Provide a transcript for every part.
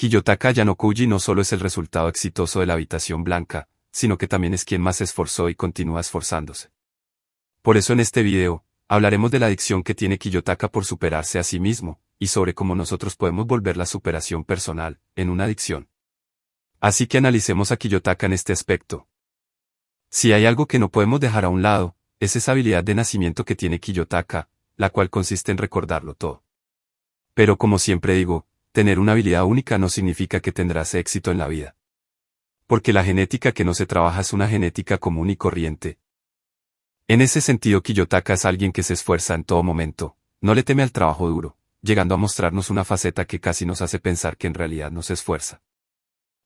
Kiyotaka Yanokuji no solo es el resultado exitoso de la habitación blanca, sino que también es quien más se esforzó y continúa esforzándose. Por eso en este video, hablaremos de la adicción que tiene Kiyotaka por superarse a sí mismo, y sobre cómo nosotros podemos volver la superación personal, en una adicción. Así que analicemos a Kiyotaka en este aspecto. Si hay algo que no podemos dejar a un lado, es esa habilidad de nacimiento que tiene Kiyotaka, la cual consiste en recordarlo todo. Pero como siempre digo, tener una habilidad única no significa que tendrás éxito en la vida. Porque la genética que no se trabaja es una genética común y corriente. En ese sentido, Kiyotaka es alguien que se esfuerza en todo momento, no le teme al trabajo duro, llegando a mostrarnos una faceta que casi nos hace pensar que en realidad no se esfuerza.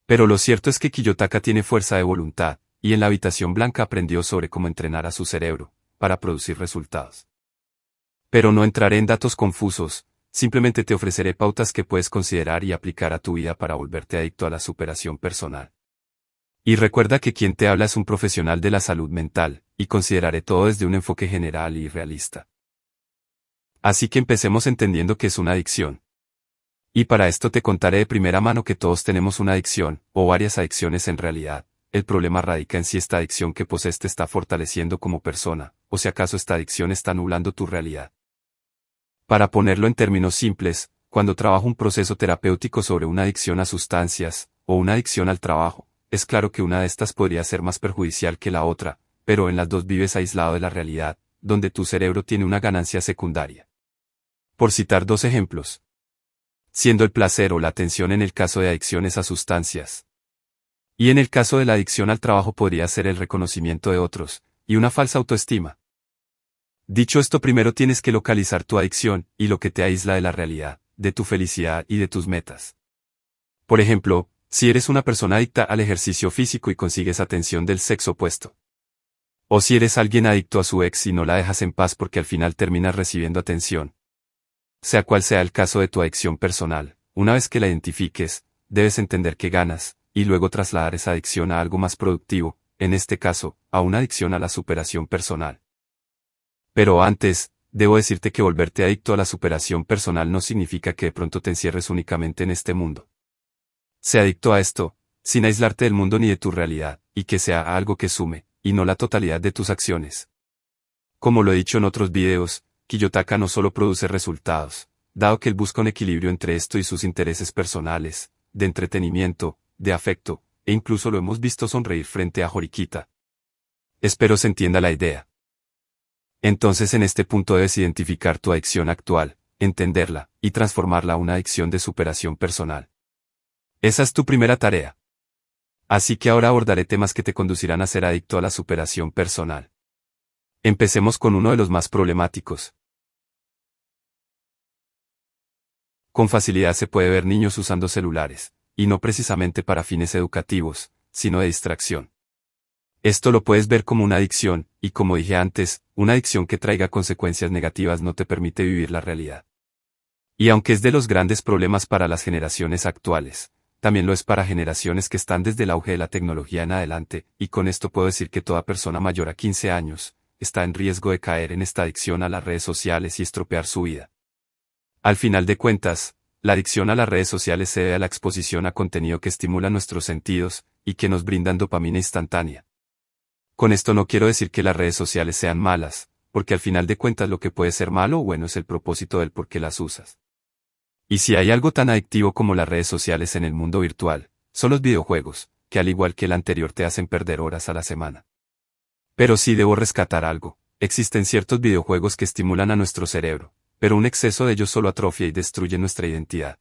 Pero lo cierto es que Kiyotaka tiene fuerza de voluntad, y en la habitación blanca aprendió sobre cómo entrenar a su cerebro, para producir resultados. Pero no entraré en datos confusos, Simplemente te ofreceré pautas que puedes considerar y aplicar a tu vida para volverte adicto a la superación personal. Y recuerda que quien te habla es un profesional de la salud mental, y consideraré todo desde un enfoque general y realista. Así que empecemos entendiendo que es una adicción. Y para esto te contaré de primera mano que todos tenemos una adicción, o varias adicciones en realidad. El problema radica en si esta adicción que posees te está fortaleciendo como persona, o si acaso esta adicción está nublando tu realidad. Para ponerlo en términos simples, cuando trabajo un proceso terapéutico sobre una adicción a sustancias, o una adicción al trabajo, es claro que una de estas podría ser más perjudicial que la otra, pero en las dos vives aislado de la realidad, donde tu cerebro tiene una ganancia secundaria. Por citar dos ejemplos. Siendo el placer o la atención en el caso de adicciones a sustancias. Y en el caso de la adicción al trabajo podría ser el reconocimiento de otros, y una falsa autoestima, Dicho esto, primero tienes que localizar tu adicción y lo que te aísla de la realidad, de tu felicidad y de tus metas. Por ejemplo, si eres una persona adicta al ejercicio físico y consigues atención del sexo opuesto. O si eres alguien adicto a su ex y no la dejas en paz porque al final terminas recibiendo atención. Sea cual sea el caso de tu adicción personal, una vez que la identifiques, debes entender que ganas, y luego trasladar esa adicción a algo más productivo, en este caso, a una adicción a la superación personal. Pero antes, debo decirte que volverte adicto a la superación personal no significa que de pronto te encierres únicamente en este mundo. Se adicto a esto, sin aislarte del mundo ni de tu realidad, y que sea algo que sume, y no la totalidad de tus acciones. Como lo he dicho en otros videos, Kiyotaka no solo produce resultados, dado que él busca un equilibrio entre esto y sus intereses personales, de entretenimiento, de afecto, e incluso lo hemos visto sonreír frente a Horikita. Espero se entienda la idea. Entonces en este punto debes identificar tu adicción actual, entenderla, y transformarla a una adicción de superación personal. Esa es tu primera tarea. Así que ahora abordaré temas que te conducirán a ser adicto a la superación personal. Empecemos con uno de los más problemáticos. Con facilidad se puede ver niños usando celulares, y no precisamente para fines educativos, sino de distracción. Esto lo puedes ver como una adicción, y como dije antes, una adicción que traiga consecuencias negativas no te permite vivir la realidad. Y aunque es de los grandes problemas para las generaciones actuales, también lo es para generaciones que están desde el auge de la tecnología en adelante, y con esto puedo decir que toda persona mayor a 15 años, está en riesgo de caer en esta adicción a las redes sociales y estropear su vida. Al final de cuentas, la adicción a las redes sociales se debe a la exposición a contenido que estimula nuestros sentidos, y que nos brindan dopamina instantánea. Con esto no quiero decir que las redes sociales sean malas, porque al final de cuentas lo que puede ser malo o bueno es el propósito del por qué las usas. Y si hay algo tan adictivo como las redes sociales en el mundo virtual, son los videojuegos, que al igual que el anterior te hacen perder horas a la semana. Pero sí debo rescatar algo, existen ciertos videojuegos que estimulan a nuestro cerebro, pero un exceso de ellos solo atrofia y destruye nuestra identidad.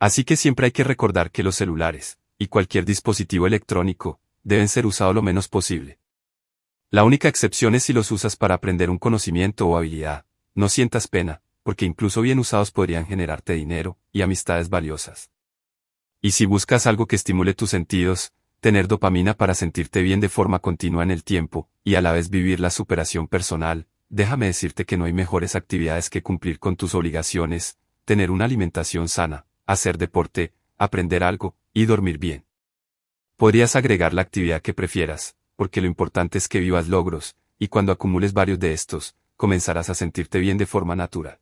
Así que siempre hay que recordar que los celulares, y cualquier dispositivo electrónico, deben ser usados lo menos posible. La única excepción es si los usas para aprender un conocimiento o habilidad, no sientas pena, porque incluso bien usados podrían generarte dinero y amistades valiosas. Y si buscas algo que estimule tus sentidos, tener dopamina para sentirte bien de forma continua en el tiempo, y a la vez vivir la superación personal, déjame decirte que no hay mejores actividades que cumplir con tus obligaciones, tener una alimentación sana, hacer deporte, aprender algo, y dormir bien. Podrías agregar la actividad que prefieras, porque lo importante es que vivas logros, y cuando acumules varios de estos, comenzarás a sentirte bien de forma natural.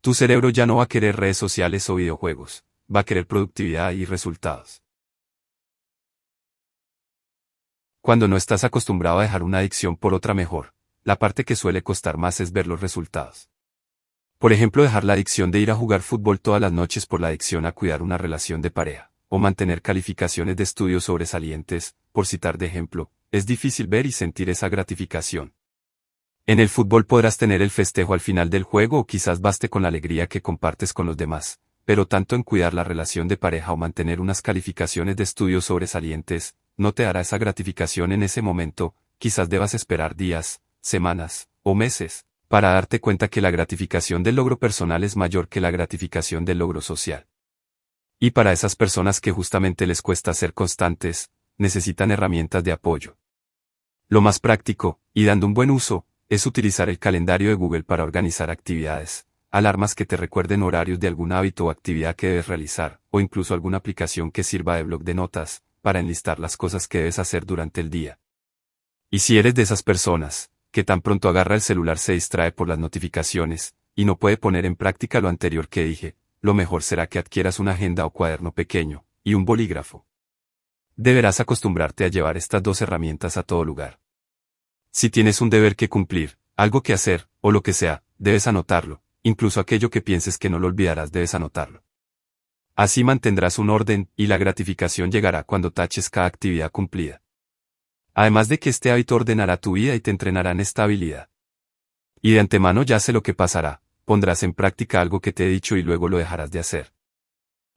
Tu cerebro ya no va a querer redes sociales o videojuegos, va a querer productividad y resultados. Cuando no estás acostumbrado a dejar una adicción por otra mejor, la parte que suele costar más es ver los resultados. Por ejemplo, dejar la adicción de ir a jugar fútbol todas las noches por la adicción a cuidar una relación de pareja o mantener calificaciones de estudios sobresalientes, por citar de ejemplo, es difícil ver y sentir esa gratificación. En el fútbol podrás tener el festejo al final del juego o quizás baste con la alegría que compartes con los demás, pero tanto en cuidar la relación de pareja o mantener unas calificaciones de estudios sobresalientes, no te hará esa gratificación en ese momento, quizás debas esperar días, semanas o meses, para darte cuenta que la gratificación del logro personal es mayor que la gratificación del logro social. Y para esas personas que justamente les cuesta ser constantes, necesitan herramientas de apoyo. Lo más práctico, y dando un buen uso, es utilizar el calendario de Google para organizar actividades, alarmas que te recuerden horarios de algún hábito o actividad que debes realizar, o incluso alguna aplicación que sirva de blog de notas, para enlistar las cosas que debes hacer durante el día. Y si eres de esas personas, que tan pronto agarra el celular se distrae por las notificaciones, y no puede poner en práctica lo anterior que dije, lo mejor será que adquieras una agenda o cuaderno pequeño, y un bolígrafo. Deberás acostumbrarte a llevar estas dos herramientas a todo lugar. Si tienes un deber que cumplir, algo que hacer, o lo que sea, debes anotarlo, incluso aquello que pienses que no lo olvidarás debes anotarlo. Así mantendrás un orden, y la gratificación llegará cuando taches cada actividad cumplida. Además de que este hábito ordenará tu vida y te entrenará en habilidad. Y de antemano ya sé lo que pasará, pondrás en práctica algo que te he dicho y luego lo dejarás de hacer.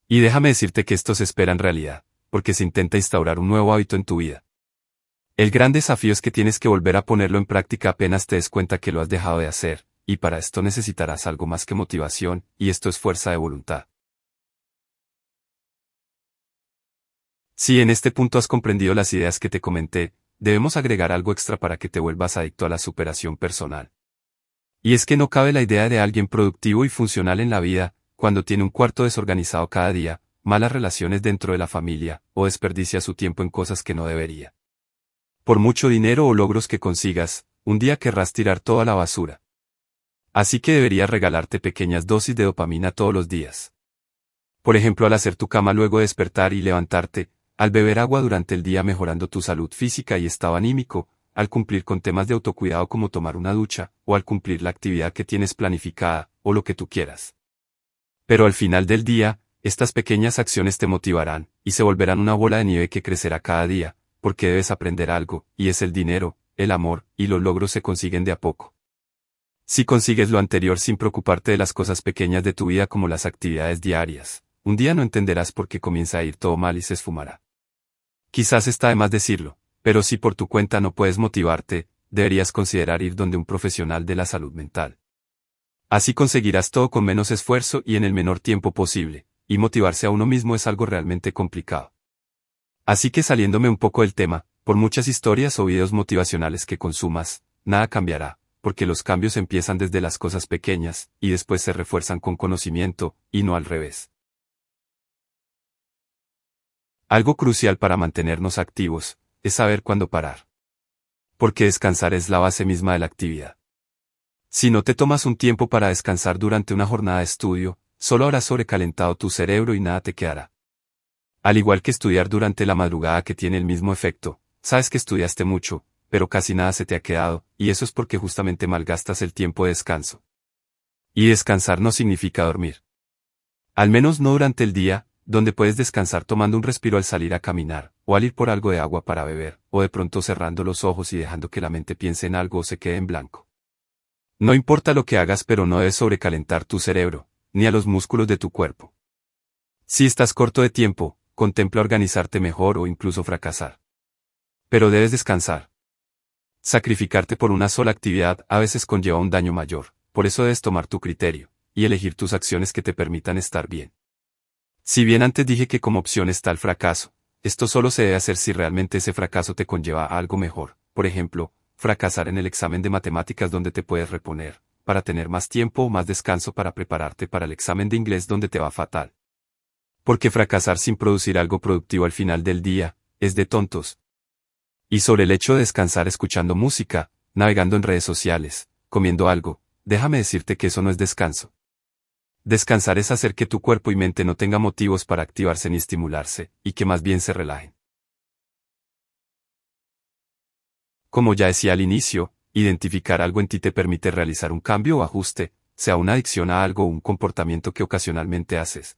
Y déjame decirte que esto se espera en realidad, porque se intenta instaurar un nuevo hábito en tu vida. El gran desafío es que tienes que volver a ponerlo en práctica apenas te des cuenta que lo has dejado de hacer, y para esto necesitarás algo más que motivación, y esto es fuerza de voluntad. Si en este punto has comprendido las ideas que te comenté, debemos agregar algo extra para que te vuelvas adicto a la superación personal. Y es que no cabe la idea de alguien productivo y funcional en la vida, cuando tiene un cuarto desorganizado cada día, malas relaciones dentro de la familia, o desperdicia su tiempo en cosas que no debería. Por mucho dinero o logros que consigas, un día querrás tirar toda la basura. Así que deberías regalarte pequeñas dosis de dopamina todos los días. Por ejemplo, al hacer tu cama luego de despertar y levantarte, al beber agua durante el día mejorando tu salud física y estado anímico, al cumplir con temas de autocuidado como tomar una ducha, o al cumplir la actividad que tienes planificada, o lo que tú quieras. Pero al final del día, estas pequeñas acciones te motivarán, y se volverán una bola de nieve que crecerá cada día, porque debes aprender algo, y es el dinero, el amor, y los logros se consiguen de a poco. Si consigues lo anterior sin preocuparte de las cosas pequeñas de tu vida como las actividades diarias, un día no entenderás por qué comienza a ir todo mal y se esfumará. Quizás está de más decirlo, pero si por tu cuenta no puedes motivarte, deberías considerar ir donde un profesional de la salud mental. Así conseguirás todo con menos esfuerzo y en el menor tiempo posible, y motivarse a uno mismo es algo realmente complicado. Así que saliéndome un poco del tema, por muchas historias o videos motivacionales que consumas, nada cambiará, porque los cambios empiezan desde las cosas pequeñas, y después se refuerzan con conocimiento, y no al revés. Algo crucial para mantenernos activos, saber cuándo parar. Porque descansar es la base misma de la actividad. Si no te tomas un tiempo para descansar durante una jornada de estudio, solo habrás sobrecalentado tu cerebro y nada te quedará. Al igual que estudiar durante la madrugada que tiene el mismo efecto, sabes que estudiaste mucho, pero casi nada se te ha quedado, y eso es porque justamente malgastas el tiempo de descanso. Y descansar no significa dormir. Al menos no durante el día, donde puedes descansar tomando un respiro al salir a caminar, o al ir por algo de agua para beber, o de pronto cerrando los ojos y dejando que la mente piense en algo o se quede en blanco. No importa lo que hagas, pero no debes sobrecalentar tu cerebro, ni a los músculos de tu cuerpo. Si estás corto de tiempo, contempla organizarte mejor o incluso fracasar. Pero debes descansar. Sacrificarte por una sola actividad a veces conlleva un daño mayor, por eso debes tomar tu criterio, y elegir tus acciones que te permitan estar bien. Si bien antes dije que como opción está el fracaso, esto solo se debe hacer si realmente ese fracaso te conlleva a algo mejor, por ejemplo, fracasar en el examen de matemáticas donde te puedes reponer, para tener más tiempo o más descanso para prepararte para el examen de inglés donde te va fatal. Porque fracasar sin producir algo productivo al final del día, es de tontos. Y sobre el hecho de descansar escuchando música, navegando en redes sociales, comiendo algo, déjame decirte que eso no es descanso. Descansar es hacer que tu cuerpo y mente no tenga motivos para activarse ni estimularse, y que más bien se relajen. Como ya decía al inicio, identificar algo en ti te permite realizar un cambio o ajuste, sea una adicción a algo o un comportamiento que ocasionalmente haces.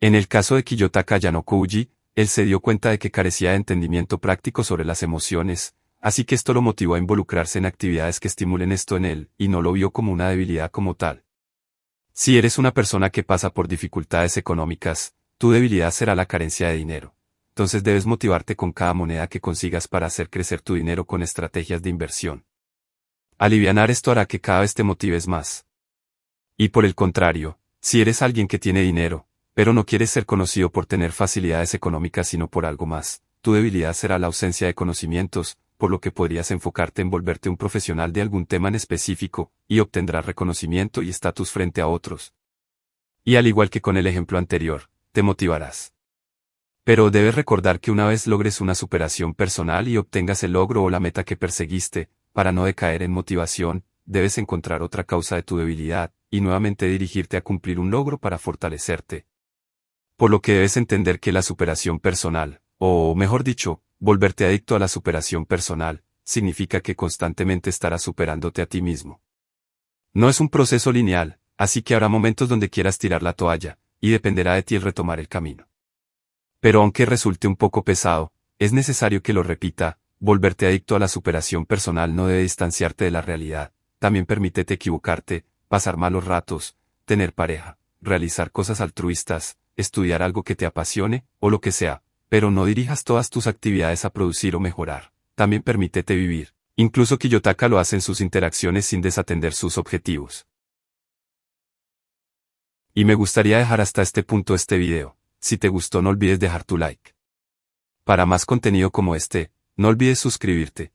En el caso de Kiyotaka Yanokuji, él se dio cuenta de que carecía de entendimiento práctico sobre las emociones, así que esto lo motivó a involucrarse en actividades que estimulen esto en él, y no lo vio como una debilidad como tal. Si eres una persona que pasa por dificultades económicas, tu debilidad será la carencia de dinero. Entonces debes motivarte con cada moneda que consigas para hacer crecer tu dinero con estrategias de inversión. Alivianar esto hará que cada vez te motives más. Y por el contrario, si eres alguien que tiene dinero, pero no quieres ser conocido por tener facilidades económicas sino por algo más, tu debilidad será la ausencia de conocimientos, por lo que podrías enfocarte en volverte un profesional de algún tema en específico, y obtendrás reconocimiento y estatus frente a otros. Y al igual que con el ejemplo anterior, te motivarás. Pero debes recordar que una vez logres una superación personal y obtengas el logro o la meta que perseguiste, para no decaer en motivación, debes encontrar otra causa de tu debilidad, y nuevamente dirigirte a cumplir un logro para fortalecerte. Por lo que debes entender que la superación personal, o mejor dicho, Volverte adicto a la superación personal, significa que constantemente estarás superándote a ti mismo. No es un proceso lineal, así que habrá momentos donde quieras tirar la toalla, y dependerá de ti el retomar el camino. Pero aunque resulte un poco pesado, es necesario que lo repita, volverte adicto a la superación personal no debe distanciarte de la realidad, también permítete equivocarte, pasar malos ratos, tener pareja, realizar cosas altruistas, estudiar algo que te apasione, o lo que sea, pero no dirijas todas tus actividades a producir o mejorar. También permítete vivir. Incluso Kiyotaka lo hace en sus interacciones sin desatender sus objetivos. Y me gustaría dejar hasta este punto este video. Si te gustó no olvides dejar tu like. Para más contenido como este, no olvides suscribirte.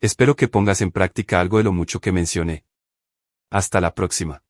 Espero que pongas en práctica algo de lo mucho que mencioné. Hasta la próxima.